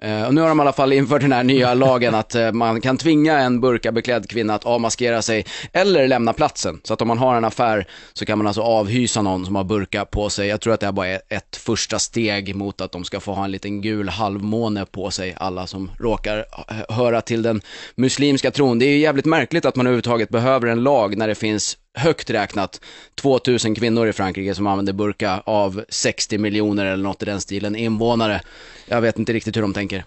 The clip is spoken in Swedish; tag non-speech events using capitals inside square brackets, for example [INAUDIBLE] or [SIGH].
Eh, och nu har de i alla fall infört den här nya [LAUGHS] lagen att eh, man kan tvinga en burkabeklädd kvinna att avmaskera sig eller lämna platsen. Så att om man har en affär så kan man alltså avhysa någon som har burka på sig. Jag tror att det här bara är ett första steg mot att de ska få ha en liten gul halvmåne på sig, alla som råkar höra till den muslimska tron. Det är ju jävligt märkligt att man överhuvudtaget behöver en lag när det finns högt räknat 2000 kvinnor i Frankrike som använder burka av 60 miljoner eller något i den stilen invånare. Jag vet inte riktigt hur de tänker.